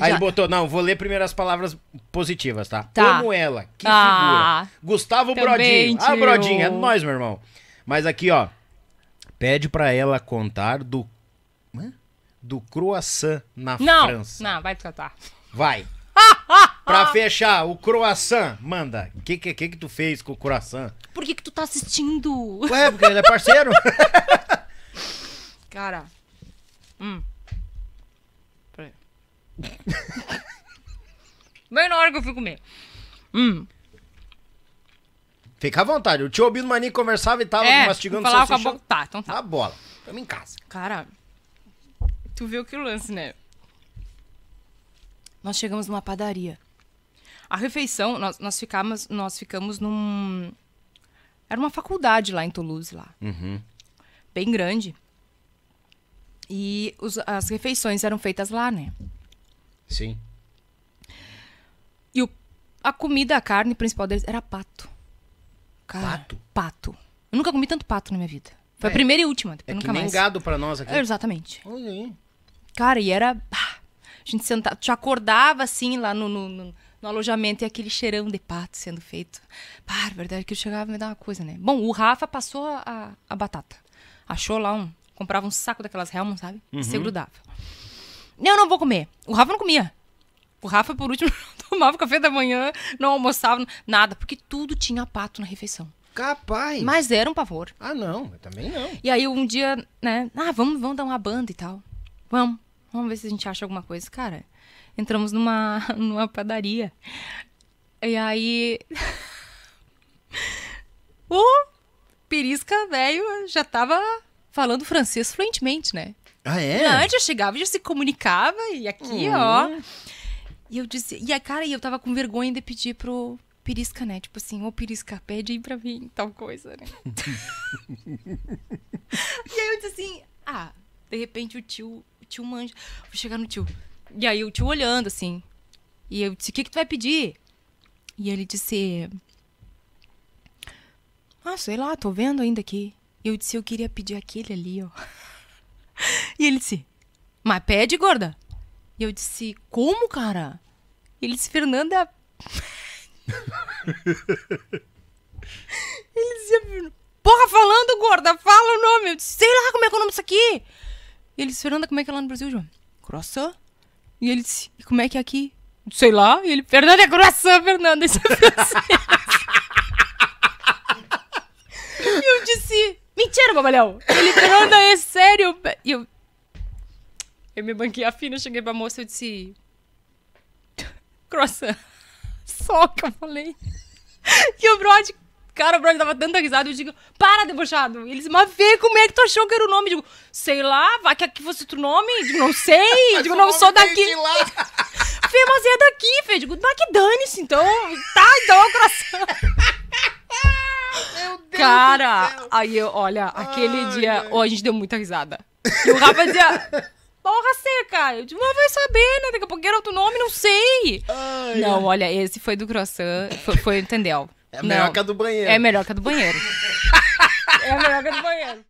Aí ele botou, não, vou ler primeiro as palavras positivas, tá? tá. Amo ela, que ah, figura. Gustavo Brodinho. Ah, tio. Ah, Brodinho, é nóis, meu irmão. Mas aqui, ó. Pede pra ela contar do. Do croissant na não, França. Não, vai tratar Vai. pra fechar, o croissant, manda. O que, que, que que tu fez com o croissant? Por que que tu tá assistindo? Ué, porque ele é parceiro. Cara. Hum. Bem na hora que eu fui comer. Hum. Fica à vontade. O tio Albino Mani conversava e tava é, mastigando falava com a boca. Tá, então tá. A bola. Tamo em casa. Cara, tu viu que lance, né? Nós chegamos numa padaria. A refeição, nós, nós ficamos, nós ficamos num. Era uma faculdade lá em Toulouse, lá. Uhum. Bem grande. E os, as refeições eram feitas lá, né? Sim. E o, a comida, a carne principal deles era pato. Cara, pato? Pato. Eu nunca comi tanto pato na minha vida. Foi é, a primeira e última, é nunca que nem mais. gado pra nós aqui. É, exatamente. Olha aí. Cara, e era... Ah, a gente sentava, te acordava assim lá no, no, no, no alojamento e aquele cheirão de pato sendo feito. Pá, verdade que eu chegava e me dava uma coisa, né? Bom, o Rafa passou a, a batata. Achou lá um. Comprava um saco daquelas Helmond, sabe? Uhum. E se grudava. Eu não vou comer. O Rafa não comia. O Rafa, por último, tomava café da manhã, não almoçava, nada, porque tudo tinha pato na refeição. Capaz! Mas era um pavor. Ah, não, eu também não. E aí um dia, né? Ah, vamos, vamos dar uma banda e tal. Vamos, vamos ver se a gente acha alguma coisa. Cara, entramos numa, numa padaria. E aí. o Perisca velho já tava falando francês fluentemente, né? Ah, é? Não, já chegava, já se comunicava, e aqui, hum. ó. E eu disse, e a cara, e eu tava com vergonha de pedir pro Pirisca, né? Tipo assim, ô oh, Pirisca, pede aí pra mim, tal coisa, né? e aí eu disse assim, ah, de repente o tio, o tio manja, vou chegar no tio. E aí o tio olhando, assim. E eu disse, o que que tu vai pedir? E ele disse, ah, sei lá, tô vendo ainda aqui. Eu disse, eu queria pedir aquele ali, ó. E ele disse: Mas pede, gorda. E eu disse: Como, cara? E ele disse: Fernanda. ele dizia: Porra, falando, gorda, fala o nome. Eu disse: Sei lá como é que é o nome disso aqui. E ele disse: Fernanda, como é que é lá no Brasil, João? Croissant. E ele disse: E como é que é aqui? Sei lá. E ele: Fernanda, é croissant, Fernanda. Isso é E eu disse, mentira, babalhão. Ele, Fernanda, é sério. E eu, eu me banquei a fina, cheguei pra moça e disse. Croissant. Só que eu falei. e o Brod, cara, o Brod dava tanta risada, eu digo, para, debochado. E eles, mas vê como é que tu achou que era o nome? Eu digo, sei lá, vai que aqui fosse outro nome? Eu digo, não sei, eu digo, não sou daqui. Fê, mas é daqui, Fê. Eu digo, mas que dane-se, então. Tá, então é o croissant. Meu Deus Cara, aí olha, aquele Ai, dia, oh, a gente deu muita risada. E o Rafa dizia, Porra seca! Eu digo, mas vai saber, né? Daqui a pouco era outro nome, não sei. Ai, não, olha, esse foi do croissant. Foi, foi entendeu? É melhor não, que a do banheiro. É melhor que a do banheiro. é melhor que a do banheiro.